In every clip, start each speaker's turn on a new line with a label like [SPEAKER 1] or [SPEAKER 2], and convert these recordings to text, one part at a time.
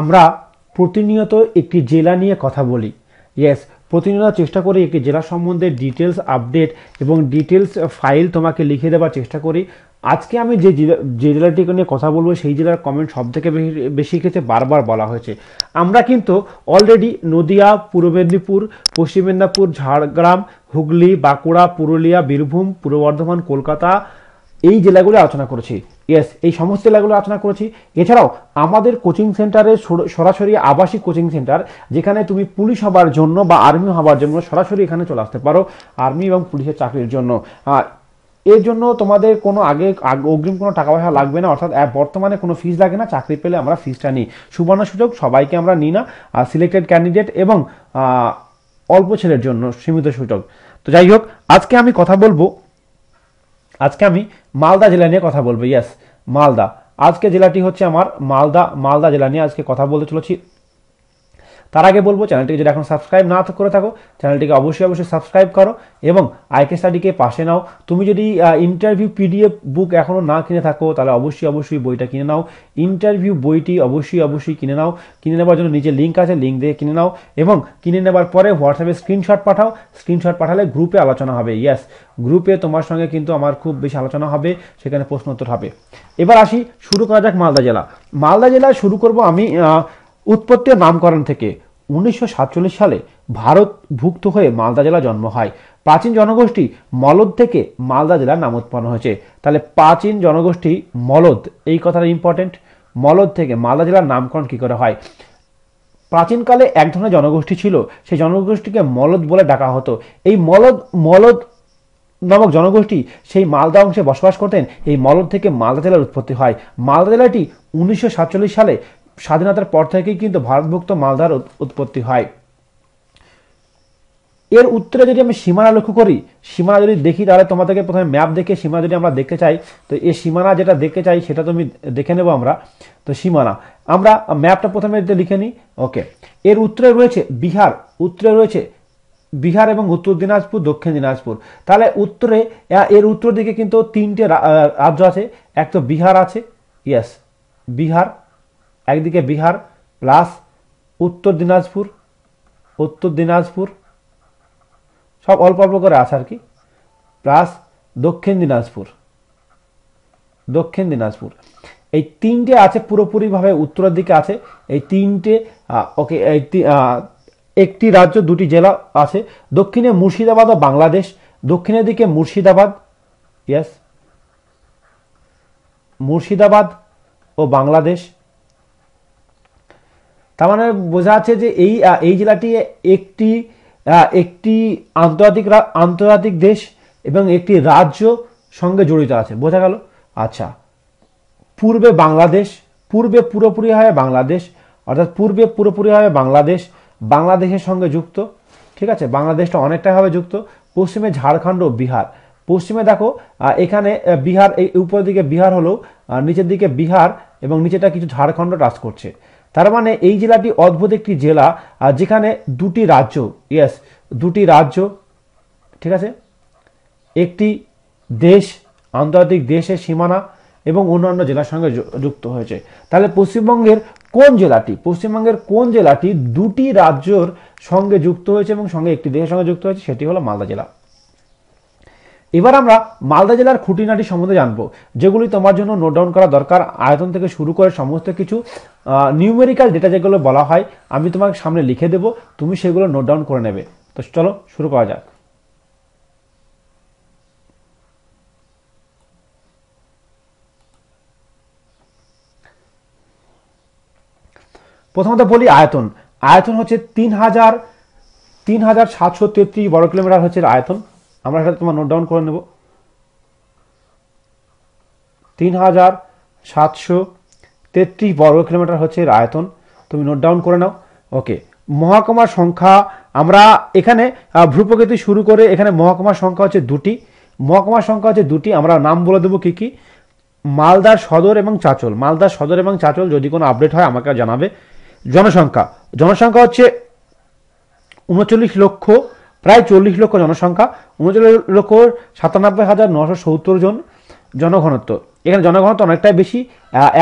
[SPEAKER 1] আমরা প্রতিনিয়ত একটি জেলা নিয়ে কথা বলি ইয়েস প্রতিনিয়ত চেষ্টা করি একটি জেলা সম্বন্ধে ডিটেলস আপডেট এবং ডিটেলস ফাইল তোমাকে লিখে দেওয়ার চেষ্টা করি আজকে আমি যে যে জেলাটিকে নিয়ে কথা বলবো সেই জেলার কমেন্ট সব থেকে বেশি ক্ষেত্রে বারবার বলা হয়েছে আমরা কিন্তু অলরেডি নদিয়া পূর্ব মেদিনীপুর পশ্চিম মেদিনীপুর ঝাড়গ্রাম হুগলি বাঁকুড়া পুরুলিয়া বীরভূম পূর্ব বর্ধমান কলকাতা এই জেলাগুলো আলোচনা করেছি ইয়েস এই সমস্ত জেলাগুলো আলোচনা করেছি এছাড়াও আমাদের কোচিং সেন্টারে সরাসরি আবাসিক কোচিং সেন্টার যেখানে তুমি পুলিশ হবার জন্য বা আর্মি হবার জন্য সরাসরি এখানে চলে আসতে পারো আর্মি এবং পুলিশের চাকরির জন্য এর জন্য তোমাদের কোনো আগে অগ্রিম কোনো টাকা পয়সা লাগবে না অর্থাৎ বর্তমানে কোনো ফিস লাগে না চাকরি পেলে আমরা ফিসটা নিই সুবর্ণ সুযোগ সবাইকে আমরা নিই না সিলেক্টেড ক্যান্ডিডেট এবং অল্প ছেলের জন্য সীমিত সুযোগ তো যাই হোক আজকে আমি কথা বলবো আজকে আমি মালদা জেলা নিয়ে কথা বলবো ইয়াস মালদা আজকে জেলাটি হচ্ছে আমার মালদা মালদা জেলা নিয়ে আজকে কথা বলতে চলেছি তার আগে বলবো চ্যানেলটিকে যদি এখন সাবস্ক্রাইব না করে থাকো চ্যানেলটিকে অবশ্যই অবশ্যই সাবস্ক্রাইব করো এবং আইকে স্টাডিকে পাশে নাও তুমি যদি ইন্টারভিউ পিডিএফ বুক এখনও না কিনে থাকো তাহলে অবশ্যই অবশ্যই বইটা কিনে নাও ইন্টারভিউ বইটি অবশ্যই অবশ্যই কিনে নাও কিনে নেওয়ার জন্য নিজের লিঙ্ক আছে লিঙ্ক দিয়ে কিনে নাও এবং কিনে নেওয়ার পরে হোয়াটসঅ্যাপে স্ক্রিনশট পাঠাও স্ক্রিনশট পাঠালে গ্রুপে আলোচনা হবে ইয়াস গ্রুপে তোমার সঙ্গে কিন্তু আমার খুব বেশি আলোচনা হবে সেখানে প্রশ্ন উত্তর হবে এবার আসি শুরু করা যাক মালদা জেলা মালদা জেলা শুরু করব আমি উৎপত্তির নামকরণ থেকে উনিশশো সালে ভারত ভুক্ত হয়ে মালদা জেলা জন্ম হয় প্রাচীন জনগোষ্ঠী মলদ থেকে মালদা জেলার নাম উৎপন্ন হয়েছে তাহলে প্রাচীন জনগোষ্ঠী মলদ এই কথাটা ইম্পর্টেন্ট মলদ থেকে মালদা জেলার নামকরণ কী করে হয় প্রাচীনকালে এক ধরনের জনগোষ্ঠী ছিল সেই জনগোষ্ঠীকে মলদ বলে ডাকা হতো এই মলদ মলদ নামক জনগোষ্ঠী সেই মালদা অংশে বসবাস করতেন এই মলদ থেকে মালদা জেলার উৎপত্তি হয় মালদা জেলাটি উনিশশো সালে স্বাধীনতার পর থেকেই কিন্তু ভারতভুক্ত মালদার উৎপত্তি হয় এর উত্তরে যদি আমি সীমানা লক্ষ্য করি সীমানা যদি দেখি তাহলে তোমাদেরকে প্রথমে ম্যাপ দেখে সীমানা যদি আমরা দেখতে চাই তো এই সীমানা যেটা দেখতে চাই সেটা তুমি দেখে নেব আমরা তো সীমানা আমরা ম্যাপটা প্রথমে লিখে নিই ওকে এর উত্তরে রয়েছে বিহার উত্তরে রয়েছে বিহার এবং উত্তর দিনাজপুর দক্ষিণ দিনাজপুর তাহলে উত্তরে এর উত্তর দিকে কিন্তু তিনটে রাজ্য আছে এক তো বিহার আছে ইয়াস বিহার একদিকে বিহার প্লাস উত্তর দিনাজপুর উত্তর দিনাজপুর সব অল্প অল্প করে আছে আর কি প্লাস দক্ষিণ দিনাজপুর দক্ষিণ দিনাজপুর এই তিনটে আছে পুরোপুরিভাবে উত্তরের দিকে আছে এই তিনটে ওকে একটি রাজ্য দুটি জেলা আছে দক্ষিণে মুর্শিদাবাদ ও বাংলাদেশ দক্ষিণের দিকে মুর্শিদাবাদ ইয়াস মুর্শিদাবাদ ও বাংলাদেশ তার মানে বোঝা যাচ্ছে যে এই এই জেলাটি একটি একটি আন্তর্জাতিক আন্তর্জাতিক দেশ এবং একটি রাজ্য সঙ্গে জড়িত আছে বোঝা গেল আচ্ছা পূর্বে বাংলাদেশ পূর্বে পুরোপুরি হয় বাংলাদেশ অর্থাৎ পূর্বে পুরোপুরি হয় বাংলাদেশ বাংলাদেশের সঙ্গে যুক্ত ঠিক আছে বাংলাদেশটা হবে যুক্ত পশ্চিমে ঝাড়খণ্ড ও বিহার পশ্চিমে দেখো এখানে বিহার এই উপরের দিকে বিহার হলো নিচের দিকে বিহার এবং নিচেটা কিছু ঝাড়খণ্ড টাচ করছে তার মানে এই জেলাটি অদ্ভুত একটি জেলা যেখানে দুটি রাজ্য ইয়েস দুটি রাজ্য ঠিক আছে একটি দেশ আন্তর্জাতিক দেশের সীমানা এবং অন্যান্য জেলার সঙ্গে যুক্ত হয়েছে তাহলে পশ্চিমবঙ্গের কোন জেলাটি পশ্চিমবঙ্গের কোন জেলাটি দুটি রাজ্যর সঙ্গে যুক্ত হয়েছে এবং সঙ্গে একটি দেশের সঙ্গে যুক্ত হয়েছে সেটি হলো মালদা জেলা এবার আমরা মালদা জেলার খুঁটিনাটি সম্বন্ধে জানবো যেগুলি তোমার জন্য নোট ডাউন করা দরকার আয়তন থেকে শুরু করে সমস্ত কিছু নিউমেরিক্যাল ডেটা যেগুলো বলা হয় আমি তোমাকে সামনে লিখে দেবো তুমি সেগুলো নোট ডাউন করে নেবে তো চলো শুরু করা যাক প্রথমত বলি আয়তন আয়তন হচ্ছে তিন হাজার তিন হাজার সাতশো তেত্রিশ বর্গ কিলোমিটার হচ্ছে আয়তন আমরা এখানে তোমার নোট ডাউন করে নেব তিন হাজার সাতশো তেত্রিশ বর্গ কিলোমিটার হচ্ছে এর আয়তন তুমি নোট ডাউন করে নাও ওকে মহাকুমার সংখ্যা আমরা এখানে ভূপ্রকৃতি শুরু করে এখানে মহাকুমার সংখ্যা হচ্ছে দুটি মহকুমার সংখ্যা হচ্ছে দুটি আমরা নাম বলে দেবো কী কী মালদার সদর এবং চাঁচল মালদার সদর এবং চাচল যদি কোনো আপডেট হয় আমাকে জানাবে জনসংখ্যা জনসংখ্যা হচ্ছে উনচল্লিশ লক্ষ প্রায় চল্লিশ লক্ষ জনসংখ্যা উনচল্লিশ লক্ষ সাতানব্বই হাজার নশো সত্তর জন জনঘনত্ব এখানে জনঘনত্ব অনেকটাই বেশি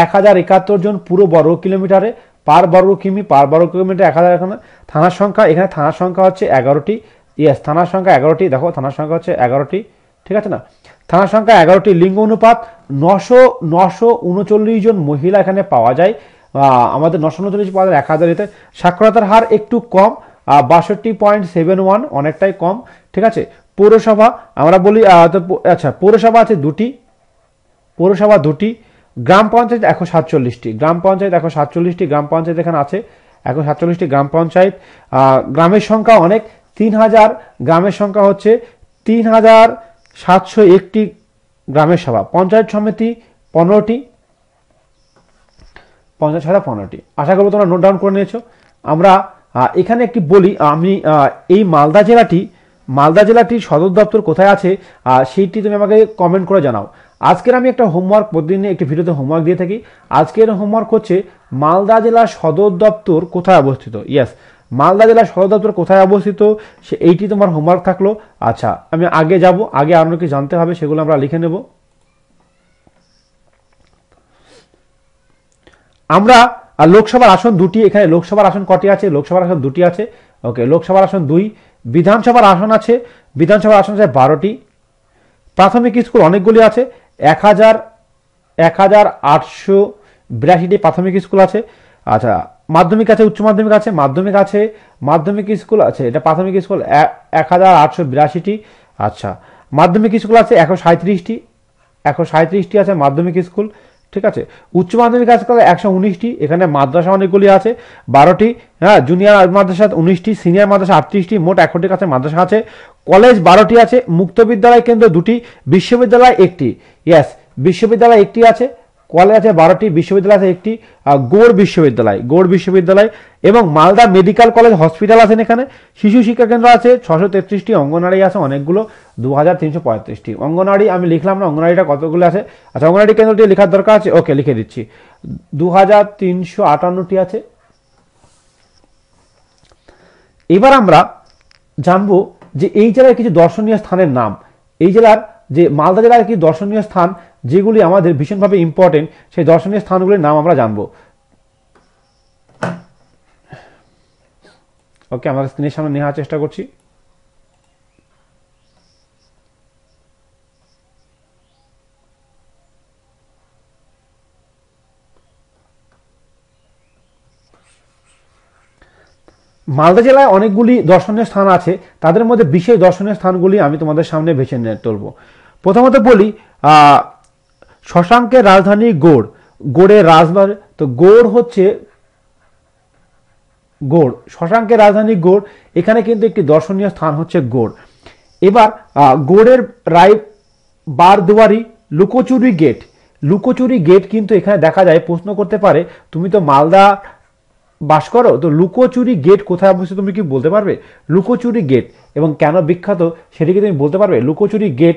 [SPEAKER 1] এক হাজার একাত্তর জন পুরো বর্গ কিলোমিটারে পার বর্গ কিমি পার বর্গ কিলোমিটার এক হাজার এখানে থানার সংখ্যা এখানে থানার সংখ্যা হচ্ছে এগারোটি ইয়াস থানার সংখ্যা এগারোটি দেখো থানার সংখ্যা হচ্ছে এগারোটি ঠিক আছে না থানার সংখ্যা এগারোটি লিঙ্গ অনুপাত নশো নশো উনচল্লিশ জন মহিলা এখানে পাওয়া যায় আমাদের নশো উনচল্লিশ পাওয়া যায় এক হাজার সাক্ষরতার হার একটু কম বাষট্টি পয়েন্ট সেভেন ওয়ান অনেকটাই কম ঠিক আছে পৌরসভা আমরা বলি আচ্ছা পৌরসভা আছে দুটি পৌরসভা দুটি গ্রাম পঞ্চায়েত একশো সাতচল্লিশটি গ্রাম পঞ্চায়েত একশো সাতচল্লিশটি গ্রাম পঞ্চায়েত এখানে আছে একশো সাতচল্লিশটি গ্রাম পঞ্চায়েত গ্রামের সংখ্যা অনেক তিন হাজার গ্রামের সংখ্যা হচ্ছে তিন হাজার সাতশো একটি গ্রামের সভা পঞ্চায়েত সমিতি পনেরোটি পঞ্চায়েত সভা পনেরোটি আশা করবো তোমরা নোট ডাউন করে নিয়েছো আমরা এখানে একটি বলি আমি এই মালদা জেলাটি মালদা জেলাটির সদর দপ্তর কোথায় আছে সেইটি তুমি আমাকে কমেন্ট করে জানাও আজকের আমি একটা হোমওয়ার্ক প্রতিদিন একটি ভিডিওতে হোমওয়ার্ক দিয়ে থাকি আজকের হোমওয়ার্ক হচ্ছে মালদা জেলা সদর দপ্তর কোথায় অবস্থিত ইয়াস মালদা জেলার সদর দপ্তর কোথায় অবস্থিত সে এইটি তোমার হোমওয়ার্ক থাকলো আচ্ছা আমি আগে যাব আগে আর কি জানতে হবে সেগুলো আমরা লিখে নেব আমরা আর লোকসভার আসন দুটি এখানে লোকসভার আসন কটি আছে লোকসভার আসন দুটি আছে ওকে লোকসভার আসন দুই বিধানসভার আসন আছে বিধানসভার আসন আছে বারোটি প্রাথমিক স্কুল অনেকগুলি আছে এক হাজার এক হাজার আটশো বিরাশিটি প্রাথমিক স্কুল আছে আচ্ছা মাধ্যমিক আছে উচ্চ মাধ্যমিক আছে মাধ্যমিক আছে মাধ্যমিক স্কুল আছে এটা প্রাথমিক স্কুল এক হাজার আটশো বিরাশিটি আচ্ছা মাধ্যমিক স্কুল আছে একশো সাঁত্রিশটি একশো সাঁত্রিশটি আছে মাধ্যমিক স্কুল ঠিক আছে উচ্চ মাধ্যমিক আজকাল একশো উনিশটি এখানে মাদ্রাসা অনেকগুলি আছে বারোটি হ্যাঁ জুনিয়র মাদ্রাসা উনিশটি সিনিয়র মাদ্রাসা আটত্রিশটি মোট একশোটি কাছে মাদ্রাসা আছে কলেজ বারোটি আছে মুক্ত বিদ্যালয় কেন্দ্র দুটি বিশ্ববিদ্যালয় একটি ইয়াস বিশ্ববিদ্যালয় একটি আছে কলেজ আছে বারোটি বিশ্ববিদ্যালয় আছে একটি গৌড় বিশ্ববিদ্যালয় গৌড় বিশ্ববিদ্যালয় এবং মালদা মেডিকেল কলেজ হসপিটাল আছেন এখানে শিশু শিক্ষা কেন্দ্র আছে ছশো তেত্রিশটি অঙ্গনওয়াড়ি আছে অনেকগুলো দু হাজার তিনশো পঁয়ত্রিশটি অঙ্গনওয়াড়ি আমি লিখলাম না অঙ্গনওয়াড়িটা কতগুলো আছে আচ্ছা অঙ্গনওয়াড়ি কেন্দ্রটি লেখার দরকার আছে ওকে লিখে দিচ্ছি দু হাজার তিনশো আটান্নটি আছে এবার আমরা জানবো যে এই জেলার কিছু দর্শনীয় স্থানের নাম এই জেলার যে মালদা জেলার কিছু দর্শনীয় স্থান যেগুলি আমাদের ভীষণভাবে ইম্পর্টেন্ট সেই দর্শনীয় স্থানগুলির নাম আমরা জানব ওকে আমরা স্ক্রিনের সামনে নেওয়ার চেষ্টা করছি মালদা জেলায় অনেকগুলি দর্শনীয় স্থান আছে তাদের মধ্যে বিশেষ দর্শনীয় স্থানগুলি আমি তোমাদের সামনে বেছে তুলব প্রথমত বলি শশাঙ্কের রাজধানী গোড় গোড়ের রাজধানী তো গোড় হচ্ছে গোড় শশাঙ্কের রাজধানী গোড় এখানে কিন্তু একটি দর্শনীয় স্থান হচ্ছে গোড় এবার গোড়ের রায় বারদুয়ারি লুকোচুরি গেট লুকোচুরি গেট কিন্তু এখানে দেখা যায় প্রশ্ন করতে পারে তুমি তো মালদা বাস করো তো লুকোচুরি গেট কোথায় অবস্থিত তুমি কি বলতে পারবে লুকোচুরি গেট এবং কেন বিখ্যাত সেটিকে তুমি বলতে পারবে লুকোচুরি গেট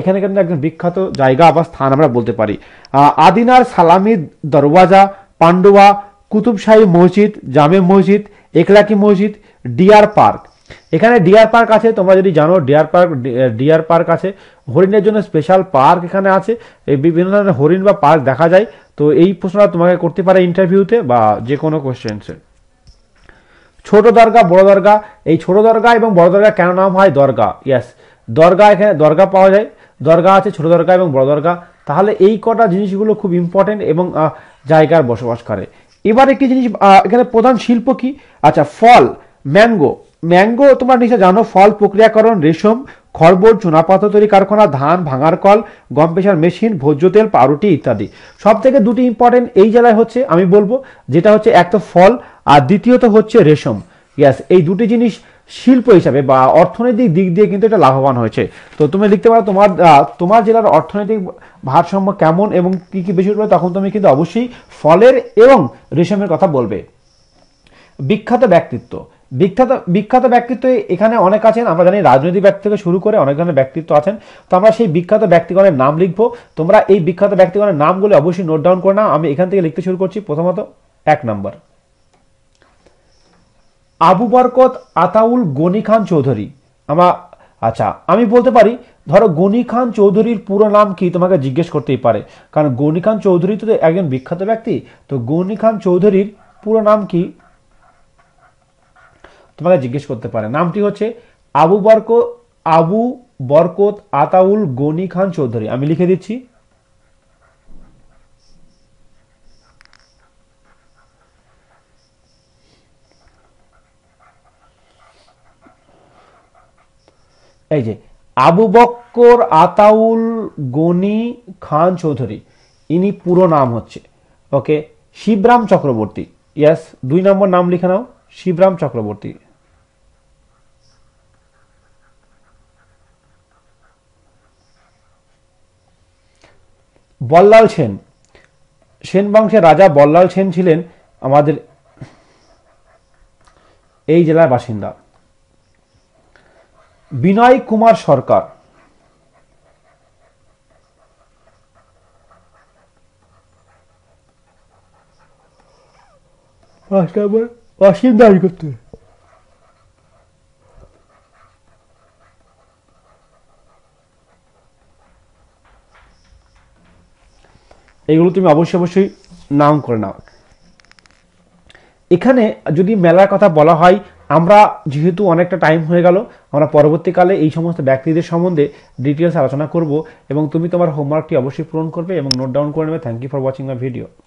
[SPEAKER 1] এখানে কিন্তু একজন বিখ্যাত জায়গা বা স্থান আমরা বলতে পারি আদিনার সালামি দরওয়াজা পান্ডোয়া কুতুবশাহী মসজিদ জামে মসজিদ একলাকি মসজিদ ডিয়ার পার্ক এখানে ডিয়ার পার্ক আছে তোমরা যদি জানো ডিয়ার পার্ক ডিয়ার পার্ক আছে হরিণের জন্য স্পেশাল পার্ক এখানে আছে বিভিন্ন ধরনের হরিণ বা পার্ক দেখা যায় তো এই প্রশ্নটা তোমাকে করতে পারে ইন্টারভিউতে বা যে কোনো কোয়েশ্চেন্সে ছোট দরগা বড় দরগা এই ছোট দরগা এবং বড় দরগা কেন নাম হয় দরগা ইয়াস দরগা এখানে দরগা পাওয়া যায় দরগা আছে ছোট দরগা এবং বড় দরগা তাহলে এই কটা জিনিসগুলো খুব ইম্পর্টেন্ট এবং জায়গার বসবাস করে এবার একটি জিনিস এখানে প্রধান শিল্প কি আচ্ছা ফল ম্যাঙ্গো ম্যাঙ্গো তোমরা নিশ্চয় জানো ফল প্রক্রিয়াকরণ রেশম খড়বড় চুনাপাথর তৈরি কারখানা ধান ভাঙার কল গম পেশার মেশিন ভোজ্য তেল পাউরুটি ইত্যাদি সব থেকে দুটি ইম্পর্টেন্ট এই জেলায় হচ্ছে আমি বলবো যেটা হচ্ছে এক তো ফল আর দ্বিতীয়ত হচ্ছে রেশম ইয়াস এই দুটি জিনিস শিল্প হিসাবে বা অর্থনৈতিক দিক দিয়ে কিন্তু এটা লাভবান হয়েছে তো তুমি লিখতে পারো তোমার তোমার জেলার অর্থনৈতিক ভারসাম্য কেমন এবং কী কী বেশি উঠবে তখন তুমি কিন্তু অবশ্যই ফলের এবং রেশমের কথা বলবে বিখ্যাত ব্যক্তিত্ব বিখ্যাত বিখ্যাত ব্যক্তিত্ব এখানে অনেক আছেন আমরা জানি রাজনৈতিক ব্যক্তি থেকে শুরু করে অনেক ধরনের ব্যক্তিত্ব আছেন তো আমরা সেই বিখ্যাত ব্যক্তিগণের নাম লিখবো তোমরা এই বিখ্যাত ব্যক্তিগণের নামগুলো অবশ্যই নোট ডাউন করে নাও আমি এখান থেকে লিখতে শুরু করছি প্রথমত এক নম্বর আবু বরকত আতাউল গনি খান চৌধুরী আমরা আচ্ছা আমি বলতে পারি ধরো গনি খান চৌধুরীর পুরো নাম কি তোমাকে জিজ্ঞেস করতেই পারে কারণ গনি খান চৌধুরী তো একজন বিখ্যাত ব্যক্তি তো গনি খান চৌধুরীর পুরো নাম কি তোমাকে জিজ্ঞেস করতে পারে নামটি হচ্ছে আবু বরক আবু বরকত আতাউল গনি খান চৌধুরী আমি লিখে দিচ্ছি এই যে আবু বক্কর আতাউল গনি খান চৌধুরী ইনি পুরো নাম হচ্ছে ওকে শিবরাম চক্রবর্তী ইয়াস দুই নম্বর নাম লিখে নাও শিবরাম চক্রবর্তী বল্লাল সেন সেন বংশের রাজা বল্লাল সেন ছিলেন আমাদের এই জেলার বাসিন্দা বিনয় কুমার সরকার বাসিন্দা করতে এগুলো তুমি অবশ্যই অবশ্যই নাম করে নাও এখানে যদি মেলার কথা বলা হয় আমরা যেহেতু অনেকটা টাইম হয়ে গেল আমরা পরবর্তীকালে এই সমস্ত ব্যক্তিদের সম্বন্ধে ডিটেলস আলোচনা করব এবং তুমি তোমার হোমওয়ার্কটি অবশ্যই পূরণ করবে এবং নোট ডাউন করে নেবে thank you for watching my video